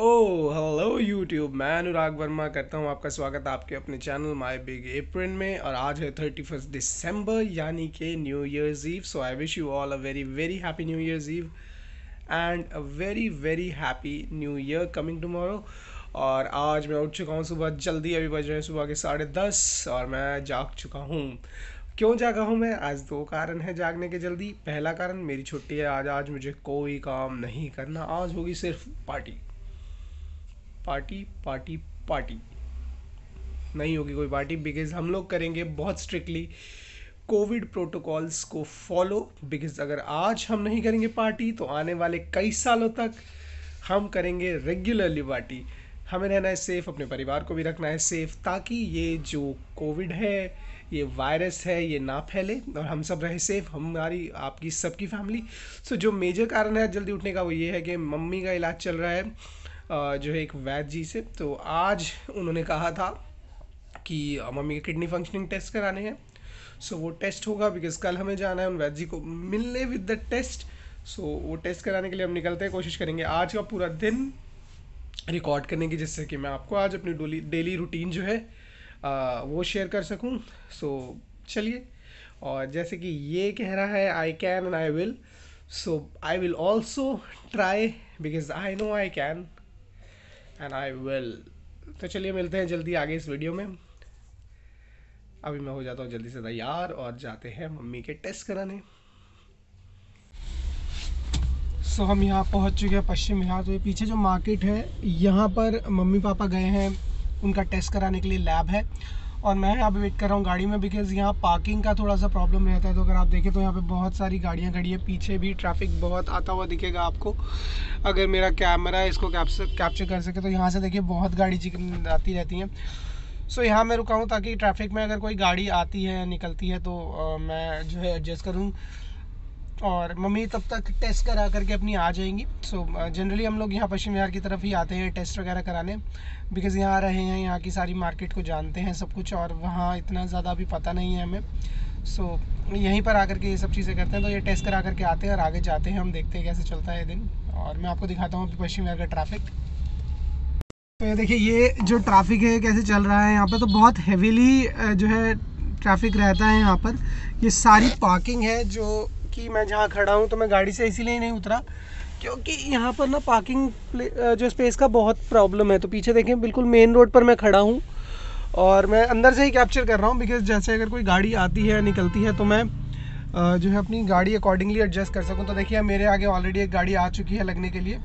ओ hello YouTube मैं अनुराग वर्मा करता हूँ आपका स्वागत आपके अपने चैनल माय बिग एप्रन में और आज है थर्टी फर्स्ट दिसंबर यानी कि new year's eve so I wish you all a very very happy new year's eve and a very very happy new year coming tomorrow और आज मैं उठ चुका हूँ सुबह जल्दी अभी बज रहे हैं सुबह के साढ़े दस और मैं जाग चुका हूँ क्यों जागा हूँ मैं आज दो कारण है जागने के जल्दी पहला कारण मेरी छुट्टी है आज आज मुझे कोई काम नहीं करना आज होगी सिर्फ पार्टी पार्टी पार्टी पार्टी नहीं होगी कोई पार्टी बिकॉज हम लोग करेंगे बहुत स्ट्रिक्टली कोविड प्रोटोकॉल्स को फॉलो बिकॉज अगर आज हम नहीं करेंगे पार्टी तो आने वाले कई सालों तक हम करेंगे रेगुलरली पार्टी हमें रहना है सेफ अपने परिवार को भी रखना है सेफ ताकि ये जो कोविड है ये वायरस है ये ना फैले और हम सब रहे सेफ हमारी आपकी सबकी फैमिली सो so, जो मेजर कारण है जल्दी उठने का वो ये है कि मम्मी का इलाज चल रहा है जो है एक वैद जी से तो आज उन्होंने कहा था कि मम्मी के किडनी फंक्शनिंग टेस्ट कराने हैं सो so, वो टेस्ट होगा बिकॉज कल हमें जाना है उन वैद जी को मिलने विद द टेस्ट सो वो टेस्ट कराने के लिए हम निकलते हैं कोशिश करेंगे आज का पूरा दिन रिकॉर्ड करने की जिससे कि मैं आपको आज अपनी डोली डेली रूटीन जो है आ, वो शेयर कर सकूँ सो so, चलिए और जैसे कि ये कह रहा है I can and I will so I will also try because I know I can and I will तो चलिए मिलते हैं जल्दी आगे इस वीडियो में अभी मैं हो जाता हूँ जल्दी से तैयार और जाते हैं मम्मी के टेस्ट कराने सो so, हम यहाँ पहुँच चुके हैं पश्चिम बिहार तो ये पीछे जो मार्केट है यहाँ पर मम्मी पापा गए हैं उनका टेस्ट कराने के लिए लैब है और मैं अब वेट कर रहा हूँ गाड़ी में बिकॉज यहाँ पार्किंग का थोड़ा सा प्रॉब्लम रहता है तो अगर आप देखें तो यहाँ पे बहुत सारी गाड़ियाँ खड़ी है पीछे भी ट्रैफिक बहुत आता हुआ दिखेगा आपको अगर मेरा कैमरा इसको कैप्चर कैप्चर कर सके तो यहाँ से देखिए बहुत गाड़ी आती रहती हैं सो so, यहाँ मैं रुका हूँ ताकि ट्रैफिक में अगर कोई गाड़ी आती है निकलती है तो आ, मैं जो है एडजस्ट करूँ और मम्मी तब तक टेस्ट करा करके अपनी आ जाएंगी सो so, जनरली uh, हम लोग यहाँ पश्चिम बिहार की तरफ ही आते हैं टेस्ट वगैरह कराने बिकॉज़ यहाँ रहे हैं यहाँ की सारी मार्केट को जानते हैं सब कुछ और वहाँ इतना ज़्यादा अभी पता नहीं है हमें सो so, यहीं पर आकर के ये सब चीज़ें करते हैं तो ये टेस्ट करा करके आते हैं और आगे जाते हैं हम देखते हैं कैसे चलता है दिन और मैं आपको दिखाता हूँ पश्चिम बिहार का ट्रैफिक तो ये देखिए ये जो ट्रैफिक है कैसे चल रहा है यहाँ पर तो बहुत हेवीली uh, जो है ट्रैफिक रहता है यहाँ पर ये सारी पार्किंग है जो कि मैं जहाँ खड़ा हूँ तो मैं गाड़ी से इसीलिए नहीं उतरा क्योंकि यहाँ पर ना पार्किंग जो स्पेस का बहुत प्रॉब्लम है तो पीछे देखें बिल्कुल मेन रोड पर मैं खड़ा हूँ और मैं अंदर से ही कैप्चर कर रहा हूँ बिकॉज जैसे अगर कोई गाड़ी आती है निकलती है तो मैं जो है अपनी गाड़ी अकॉर्डिंगली एडजस्ट कर सकूँ तो देखिए मेरे आगे ऑलरेडी एक गाड़ी आ चुकी है लगने के लिए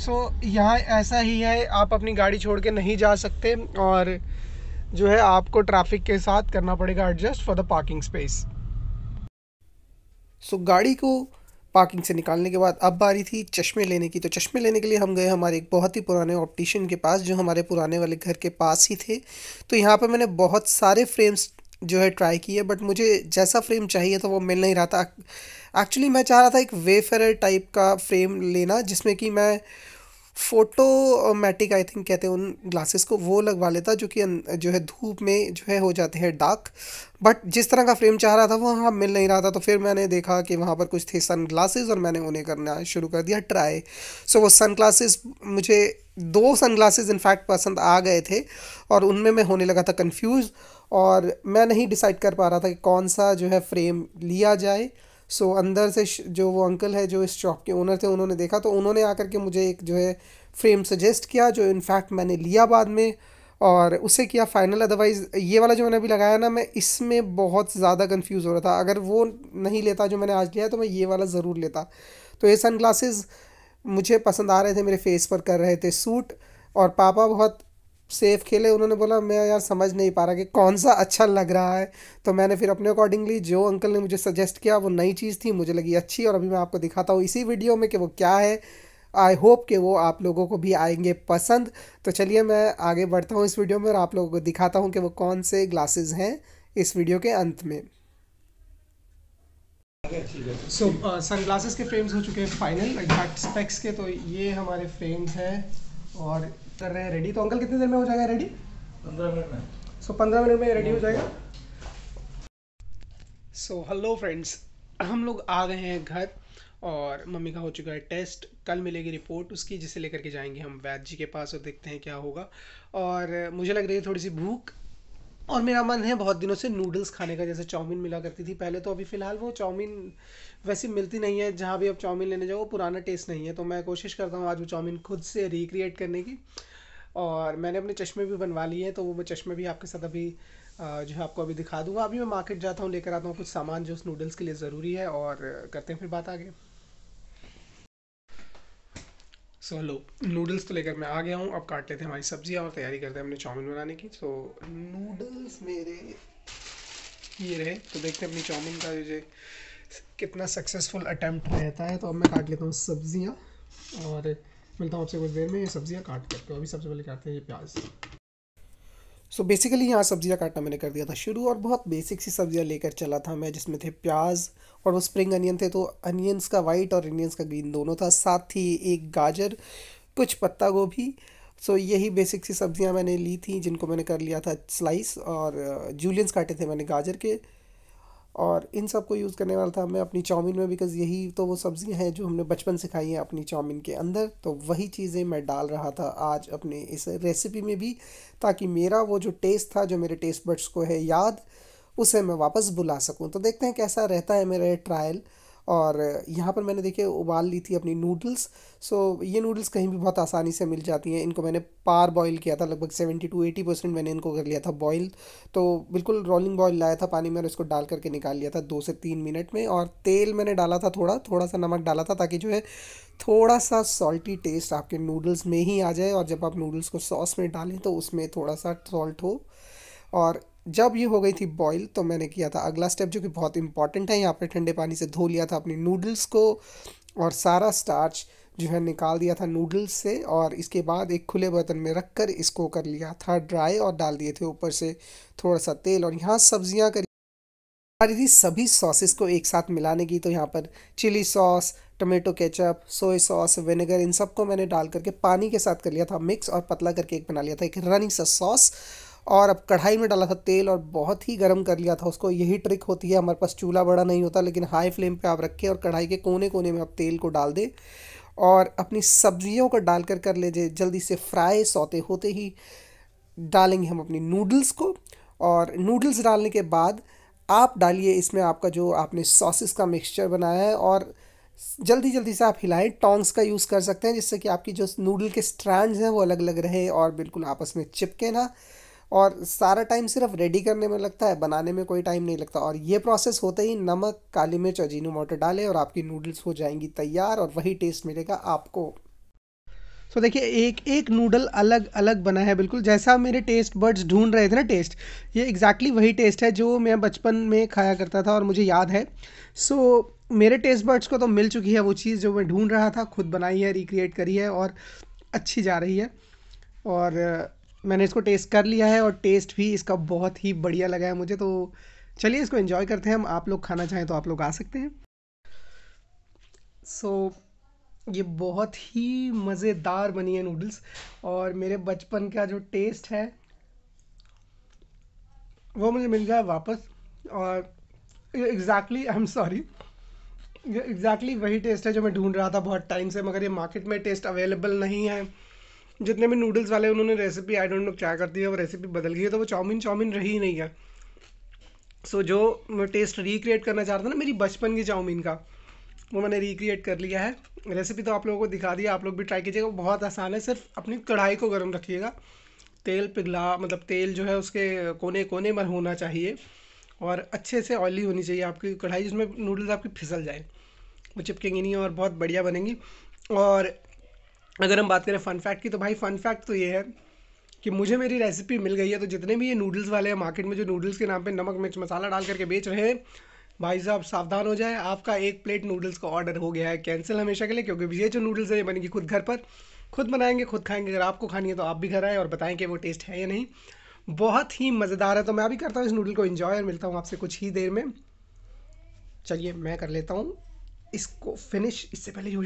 सो so, यहाँ ऐसा ही है आप अपनी गाड़ी छोड़ के नहीं जा सकते और जो है आपको ट्रैफिक के साथ करना पड़ेगा adjust for the parking space so गाड़ी को पार्किंग से निकालने के बाद अब बारी थी चश्मे लेने की तो चश्मे लेने के लिए हम गए हमारे एक बहुत ही पुराने ऑप्टिशियन के पास जो हमारे पुराने वाले घर के पास ही थे तो यहाँ पर मैंने बहुत सारे फ्रेम्स जो है ट्राई किए बट मुझे जैसा फ्रेम चाहिए था वो मिल नहीं रहा था एक्चुअली मैं चाह रहा था एक वेफेर टाइप का फ्रेम लेना जिसमें कि मैं फोटोमेटिक आई थिंक कहते हैं उन ग्लासेस को वो लगवा लेता जो कि जो है धूप में जो है हो जाते हैं डार्क बट जिस तरह का फ्रेम चाह रहा था वो वहाँ मिल नहीं रहा था तो फिर मैंने देखा कि वहाँ पर कुछ थे सन ग्लासेस और मैंने उन्हें करना शुरू कर दिया ट्राई सो so, वो सन ग्लासेस मुझे दो सन ग्लासेज इनफैक्ट पसंद आ गए थे और उनमें मैं होने लगा था कन्फ्यूज़ और मैं नहीं डिसाइड कर पा रहा था कि कौन सा जो है फ्रेम लिया जाए सो so, अंदर से जो वो अंकल है जो इस शॉप के ओनर थे उन्होंने देखा तो उन्होंने आकर के मुझे एक जो है फ्रेम सजेस्ट किया जो इनफैक्ट मैंने लिया बाद में और उसे किया फाइनल अदरवाइज़ ये वाला जो मैंने अभी लगाया ना मैं इसमें बहुत ज़्यादा कंफ्यूज हो रहा था अगर वो नहीं लेता जो मैंने आज लिया तो मैं ये वाला ज़रूर लेता तो ये सन मुझे पसंद आ रहे थे मेरे फेस पर कर रहे थे सूट और पापा बहुत सेफ खेले उन्होंने बोला मैं यार समझ नहीं पा रहा कि कौन सा अच्छा लग रहा है तो मैंने फिर अपने अकॉर्डिंगली जो अंकल ने मुझे सजेस्ट किया वो नई चीज़ थी मुझे लगी अच्छी और अभी मैं आपको दिखाता हूँ इसी वीडियो में कि वो क्या है आई होप कि वो आप लोगों को भी आएंगे पसंद तो चलिए मैं आगे बढ़ता हूँ इस वीडियो में और आप लोगों को दिखाता हूँ कि वो कौन से ग्लासेज हैं इस वीडियो के अंत में सो सन ग्लासेस के फ्रेम्स हो चुके हैं फाइनल एग्जैक्ट स्पेक्स के तो ये हमारे फ्रेम्स हैं और कर रहे हैं रेडी तो अंकल कितनी देर में हो जाएगा रेडी मिनट में सो पंद्रह मिनट में रेडी हो जाएगा सो हेलो फ्रेंड्स हम लोग आ गए हैं घर और मम्मी का हो चुका है टेस्ट कल मिलेगी रिपोर्ट उसकी जिसे लेकर के जाएंगे हम वैद्य जी के पास और देखते हैं क्या होगा और मुझे लग रही है थोड़ी सी भूख और मेरा मन है बहुत दिनों से नूडल्स खाने का जैसे चाउमीन मिला करती थी पहले तो अभी फ़िलहाल वो चाउमीन वैसे मिलती नहीं है जहाँ भी अब चाउमीन लेने जाओ वो पुराना टेस्ट नहीं है तो मैं कोशिश करता हूँ आज वो चाउमीन खुद से रिक्रिएट करने की और मैंने अपने चश्मे भी बनवा लिए हैं तो वो मैं चश्मे भी आपके साथ अभी जो है आपको अभी दिखा दूंगा अभी मैं मार्केट जाता हूँ लेकर आता हूँ कुछ सामान जो उस नूडल्स के लिए ज़रूरी है और करते हैं फिर बात आगे सो हेलो नूडल्स तो लेकर मैं आ गया हूँ अब काट लेते हैं हमारी सब्जियाँ और तैयारी करते हैं अपने चाउमीन बनाने की सो so, नूडल्स मेरे ये रहे तो देखते हैं अपनी चाउमीन का जो कितना सक्सेसफुल अटैम्प्ट रहता है तो अब मैं काट लेता हूँ सब्जियाँ और मिलता हूँ आपसे कुछ देर में ये सब्जियाँ काट कर तो अभी सबसे पहले काटते हैं ये प्याज सो बेसिकली यहाँ सब्जियाँ काटना मैंने कर दिया था शुरू और बहुत बेसिक सी सब्जियाँ लेकर चला था मैं जिसमें थे प्याज और वो स्प्रिंग अनियन थे तो अनियंस का वाइट और अनियंस का ग्रीन दोनों था साथ ही एक गाजर कुछ पत्ता गोभी सो so, यही बेसिक सी सब्ज़ियाँ मैंने ली थी जिनको मैंने कर लिया था स्लाइस और जूलियंस uh, काटे थे मैंने गाजर के और इन सब को यूज़ करने वाला था मैं अपनी चाउमीन में बिकॉज़ यही तो वो सब्ज़ियाँ हैं जो हमने बचपन से खाई हैं अपनी चाउमीन के अंदर तो वही चीज़ें मैं डाल रहा था आज अपने इस रेसिपी में भी ताकि मेरा वो जो टेस्ट था जो मेरे टेस्ट बड्स को है याद उसे मैं वापस बुला सकूँ तो देखते हैं कैसा रहता है मेरा ट्रायल और यहाँ पर मैंने देखिए उबाल ली थी अपनी नूडल्स सो ये नूडल्स कहीं भी बहुत आसानी से मिल जाती हैं इनको मैंने पार बॉईल किया था लगभग सेवेंटी टू एटी परसेंट मैंने इनको कर लिया था बॉईल तो बिल्कुल रोलिंग बॉईल लाया था पानी में और इसको डाल करके निकाल लिया था दो से तीन मिनट में और तेल मैंने डाला था थोड़ा थोड़ा सा नमक डाला था ताकि जो है थोड़ा सा सॉल्टी टेस्ट आपके नूडल्स में ही आ जाए और जब आप नूडल्स को सॉस में डालें तो उसमें थोड़ा सा सॉल्ट हो और जब ये हो गई थी बॉईल तो मैंने किया था अगला स्टेप जो कि बहुत इंपॉर्टेंट है यहाँ पे ठंडे पानी से धो लिया था अपनी नूडल्स को और सारा स्टार्च जो है निकाल दिया था नूडल्स से और इसके बाद एक खुले बर्तन में रख कर इसको कर लिया था ड्राई और डाल दिए थे ऊपर से थोड़ा सा तेल और यहाँ सब्जियाँ करी हमारी थी सभी सॉसेस को एक साथ मिलाने की तो यहाँ पर chilli sauce tomato ketchup soy sauce vinegar इन सबको मैंने डाल करके पानी के साथ कर लिया था मिक्स और पतला करके एक बना लिया था एक रनिंग सा सॉस और अब कढ़ाई में डाला था तेल और बहुत ही गर्म कर लिया था उसको यही ट्रिक होती है हमारे पास चूल्हा बड़ा नहीं होता लेकिन हाई फ्लेम पे आप रखें और कढ़ाई के कोने कोने में आप तेल को डाल दें और अपनी सब्जियों को डाल कर कर लीजिए जल्दी से फ्राई सौते होते ही डालेंगे हम अपनी नूडल्स को और नूडल्स डालने के बाद आप डालिए इसमें आपका जो आपने सॉसेस का मिक्सचर बनाया है और जल्दी जल्दी से आप हिलाएं टोंग्स का यूज़ कर सकते हैं जिससे कि आपकी जो नूडल के स्ट्रैंड्स हैं वो अलग अलग रहे और बिल्कुल आपस में चिपके ना और सारा टाइम सिर्फ रेडी करने में लगता है बनाने में कोई टाइम नहीं लगता और ये प्रोसेस होते ही नमक काली मिर्च अजीनो मोटर डालें और आपकी नूडल्स हो जाएंगी तैयार और वही टेस्ट मिलेगा आपको सो so, देखिए एक एक नूडल अलग अलग बना है बिल्कुल जैसा मेरे टेस्ट बर्ड्स ढूंढ रहे थे ना टेस्ट ये एग्जैक्टली exactly वही टेस्ट है जो मैं बचपन में खाया करता था और मुझे याद है सो so, मेरे टेस्ट बर्ड्स को तो मिल चुकी है वो चीज़ जो मैं ढूंढ रहा था खुद बनाई है रिक्रिएट करी है और अच्छी जा रही है और मैंने इसको टेस्ट कर लिया है और टेस्ट भी इसका बहुत ही बढ़िया लगा है मुझे तो चलिए इसको एंजॉय करते हैं हम आप लोग खाना चाहें तो आप लोग आ सकते हैं सो so, ये बहुत ही मज़ेदार बनी है नूडल्स और मेरे बचपन का जो टेस्ट है वो मुझे मिल गया वापस और exactly I am sorry exactly वही टेस्ट है जो मैं ढूंढ रहा था बहुत टाइम से मगर ये मार्केट में टेस्ट अवेलेबल नहीं है जितने भी नूडल्स वाले उन्होंने रेसिपी आई डोंट नो क्या कर दी है वो रेसिपी बदल गई है तो वो चाउमिन चाउमिन रही नहीं है सो so, जो मैं टेस्ट रिक्रिएट करना चाहता था ना मेरी बचपन की चाउमीन का वो मैंने रिक्रिएट कर लिया है रेसिपी तो आप लोगों को दिखा दी आप लोग भी ट्राई कीजिएगा बहुत आसान है सिर्फ अपनी कढ़ाई को गर्म रखिएगा तेल पिघला मतलब तेल जो है उसके कोने कोने में होना चाहिए और अच्छे से ऑयली होनी चाहिए आपकी कढ़ाई जिसमें नूडल्स आपकी फिसल जाए वो चिपकेंगी नहीं और बहुत बढ़िया बनेंगी और अगर हम बात करें फ़न फैक्ट की तो भाई फ़न फैक्ट तो ये है कि मुझे मेरी रेसिपी मिल गई है तो जितने भी ये नूडल्स वाले हैं मार्केट में जो नूडल्स के नाम पे नमक मिर्च मसाला डाल करके बेच रहे हैं भाई साहब सावधान हो जाए आपका एक प्लेट नूडल्स का ऑर्डर हो गया है कैंसिल हमेशा के लिए क्योंकि ये जो नूडल्स है ये बनेगी खुद घर पर खुद बनाएंगे खुद खाएंगे अगर आपको खानी है तो आप भी घर आए और बताएं कि वो टेस्ट है या नहीं बहुत ही मज़ेदार है तो मैं अभी करता हूँ इस नूडल को इन्जॉय और मिलता हूँ आपसे कुछ ही देर में चलिए मैं कर लेता हूँ इसको फिनिश इससे पहले हो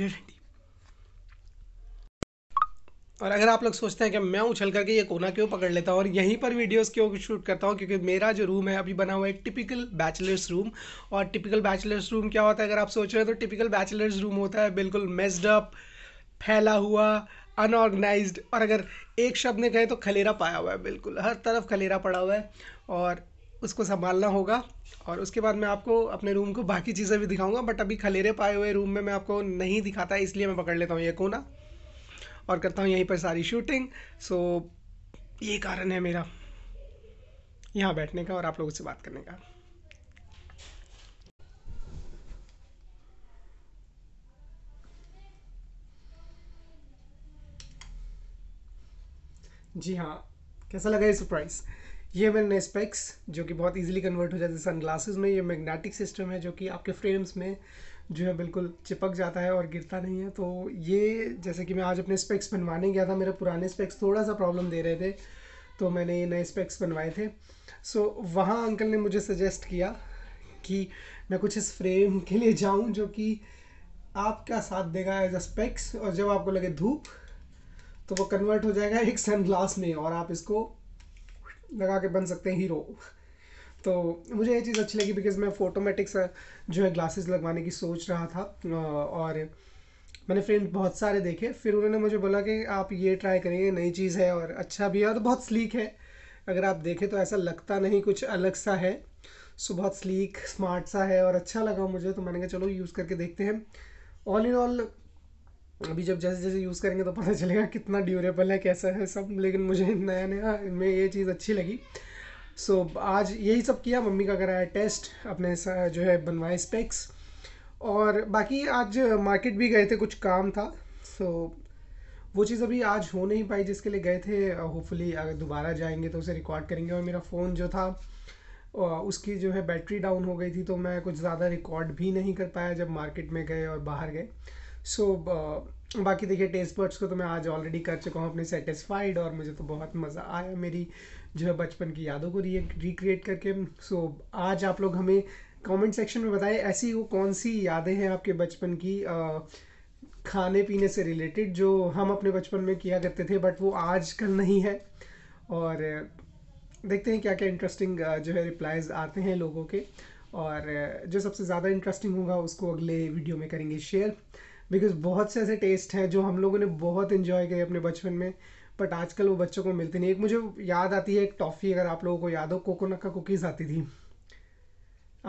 और अगर आप लोग सोचते हैं कि मैं उछल करके ये कोना क्यों पकड़ लेता हूँ और यहीं पर वीडियोस क्यों शूट करता हूँ क्योंकि मेरा जो रूम है अभी बना हुआ है टिपिकल बैचलर्स रूम और टिपिकल बैचलर्स रूम क्या होता है अगर आप सोच रहे हो तो टिपिकल बैचलर्स रूम होता है बिल्कुल मेस्डअप फैला हुआ अनऑर्गेनाइज और अगर एक शब्द ने कहें तो खलेरा पाया हुआ है बिल्कुल हर तरफ खलेरा पड़ा हुआ है और उसको संभालना होगा और उसके बाद मैं आपको अपने रूम को बाकी चीज़ें भी दिखाऊंगा बट अभी खलेरे पाए हुए रूम में मैं आपको नहीं दिखाता इसलिए मैं पकड़ लेता हूँ ये कोना और करता हूँ यहीं पर सारी शूटिंग सो ये कारण है मेरा यहाँ बैठने का और आप लोगों से बात करने का जी हाँ कैसा लगा ये सरप्राइज़ ये मैंने स्पेक्स जो कि बहुत इजीली कन्वर्ट हो जाते हैं सनग्लासेस में ये मैग्नेटिक सिस्टम है जो कि आपके फ्रेम्स में जो है बिल्कुल चिपक जाता है और गिरता नहीं है तो ये जैसे कि मैं आज अपने स्पेक्स बनवाने गया था मेरे पुराने स्पेक्स थोड़ा सा प्रॉब्लम दे रहे थे तो मैंने ये नए स्पेक्स बनवाए थे सो so, वहाँ अंकल ने मुझे सजेस्ट किया कि मैं कुछ इस फ्रेम के लिए जाऊँ जो कि आपका साथ देगा एज अ स्पेक्स और जब आपको लगे धूप तो वो कन्वर्ट हो जाएगा एक सन ग्लास में और आप इसको लगा के बन सकते हैं हीरो तो मुझे ये चीज़ अच्छी लगी बिकॉज मैं फोटोमेटिक्स जो है ग्लासेस लगवाने की सोच रहा था और मैंने फ्रेंड बहुत सारे देखे फिर उन्होंने मुझे बोला कि आप ये ट्राई करेंगे नई चीज़ है और अच्छा भी है और बहुत स्लीक है अगर आप देखें तो ऐसा लगता नहीं कुछ अलग सा है सो बहुत स्लीक स्मार्ट सा है और अच्छा लगा मुझे तो मैंने कहा चलो यूज़ करके देखते हैं ऑल इन ऑल अभी जब जैसे जैसे यूज़ करेंगे तो पता चलेगा कितना ड्यूरेबल है कैसा है सब लेकिन मुझे नया नया में ये चीज़ अच्छी लगी सो so, आज यही सब किया मम्मी का कराया टेस्ट अपने जो है बनवाए स्पेक्स और बाकी आज मार्केट भी गए थे कुछ काम था सो so, वो चीज़ अभी आज हो नहीं पाई जिसके लिए गए थे होपफुली अगर दोबारा जाएंगे तो उसे रिकॉर्ड करेंगे और मेरा फ़ोन जो था उसकी जो है बैटरी डाउन हो गई थी तो मैं कुछ ज़्यादा रिकॉर्ड भी नहीं कर पाया जब मार्केट में गए और बाहर गए सो so, बाकी देखिए टेस्ट बर्ड्स को तो मैं आज ऑलरेडी कर चुका हूँ अपने सेटिस्फाइड और मुझे तो बहुत मज़ा आया मेरी जो है बचपन की यादों को रिए रिक्रिएट करके सो so, आज आप लोग हमें कमेंट सेक्शन में बताएं ऐसी वो कौन सी यादें हैं आपके बचपन की आ, खाने पीने से रिलेटेड जो हम अपने बचपन में किया करते थे बट वो आज कल नहीं है और देखते हैं क्या क्या इंटरेस्टिंग जो है रिप्लाइज आते हैं लोगों के और जो सबसे ज़्यादा इंटरेस्टिंग होगा उसको अगले वीडियो में करेंगे शेयर बिकॉज बहुत से ऐसे टेस्ट हैं जो हम लोगों ने बहुत इन्जॉय किए अपने बचपन में बट आजकल वो बच्चों को मिलती नहीं एक मुझे याद आती है एक टॉफ़ी अगर आप लोगों को याद हो कोकोनट का कुकीज़ आती थी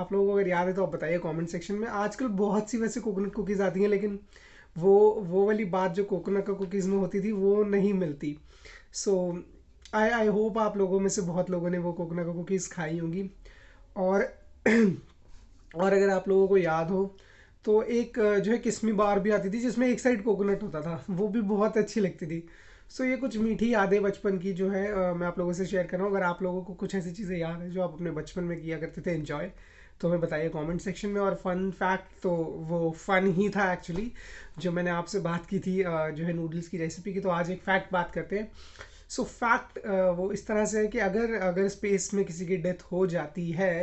आप लोगों को अगर याद है तो आप बताइए कमेंट सेक्शन में आजकल बहुत सी वैसे कोकोनट कुकीज़ आती हैं लेकिन वो वो वाली बात जो कोकोनट का कुकीज़ में होती थी वो नहीं मिलती सो आई आई होप आप लोगों में से बहुत लोगों ने वो कोकोनट का कुकीज़ खाई होंगी और और अगर आप लोगों को याद हो तो एक जो है किस्मी बार भी आती थी जिसमें एक साइड कोकोनट होता था वो भी बहुत अच्छी लगती थी सो so, ये कुछ मीठी यादें बचपन की जो है मैं आप लोगों से शेयर कर रहा हूँ अगर आप लोगों को कुछ ऐसी चीज़ें याद है जो आप अपने बचपन में किया करते थे इन्जॉय तो हमें बताइए कमेंट सेक्शन में और फन फैक्ट तो वो फन ही था एक्चुअली जो मैंने आपसे बात की थी जो है नूडल्स की रेसिपी की तो आज एक फैक्ट बात करते हैं सो so, फैक्ट वो इस तरह से है कि अगर अगर स्पेस में किसी की डेथ हो जाती है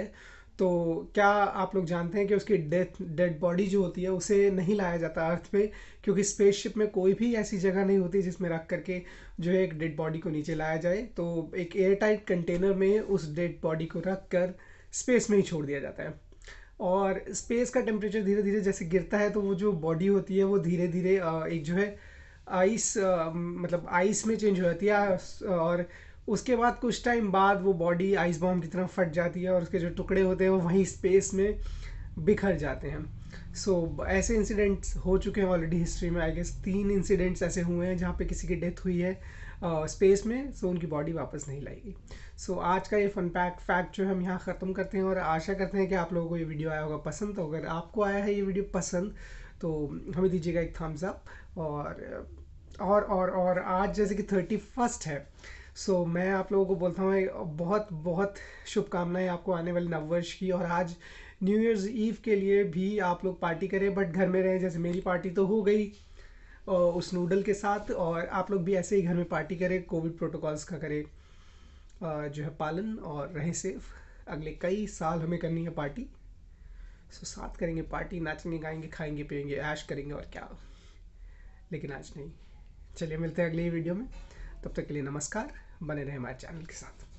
तो क्या आप लोग जानते हैं कि उसकी डेथ डेड बॉडी जो होती है उसे नहीं लाया जाता अर्थ पे क्योंकि स्पेसशिप में कोई भी ऐसी जगह नहीं होती जिसमें रख करके जो है एक डेड बॉडी को नीचे लाया जाए तो एक एयर टाइट कंटेनर में उस डेड बॉडी को रख कर स्पेस में ही छोड़ दिया जाता है और स्पेस का टेम्परेचर धीरे धीरे जैसे गिरता है तो वो जो बॉडी होती है वो धीरे धीरे एक जो है आइस मतलब आइस में चेंज हो जाती है और उसके बाद कुछ टाइम बाद वो बॉडी आइस बॉम्ब की तरह फट जाती है और उसके जो टुकड़े होते हैं वो वहीं स्पेस में बिखर जाते हैं सो so, ऐसे इंसिडेंट्स हो चुके हैं ऑलरेडी हिस्ट्री में आई गेस तीन इंसिडेंट्स ऐसे हुए हैं जहाँ पे किसी की डेथ हुई है स्पेस uh, में सो so उनकी बॉडी वापस नहीं लाएगी सो so, आज का ये फन पैक फैक्ट जो हम यहाँ ख़त्म करते हैं और आशा करते हैं कि आप लोगों को ये वीडियो आया होगा पसंद तो अगर आपको आया है ये वीडियो पसंद तो हमें दीजिएगा एक थम्स अप और और और और आज जैसे कि थर्टी फर्स्ट है सो so, मैं आप लोगों को बोलता हूँ बहुत बहुत शुभकामनाएं आपको आने वाले नववर्ष की और आज न्यू ईयर्स ईव के लिए भी आप लोग पार्टी करें बट घर में रहें जैसे मेरी पार्टी तो हो गई उस नूडल के साथ और आप लोग भी ऐसे ही घर में पार्टी करें कोविड प्रोटोकॉल्स का करें जो है पालन और रहें सेफ अगले कई साल हमें करनी है पार्टी सो साथ करेंगे पार्टी नाचेंगे गाएंगे खाएंगे पियेंगे ऐश करेंगे और क्या लेकिन आज नहीं चलिए मिलते हैं अगले वीडियो में तब तक के लिए नमस्कार बने रहे हमारे चैनल के साथ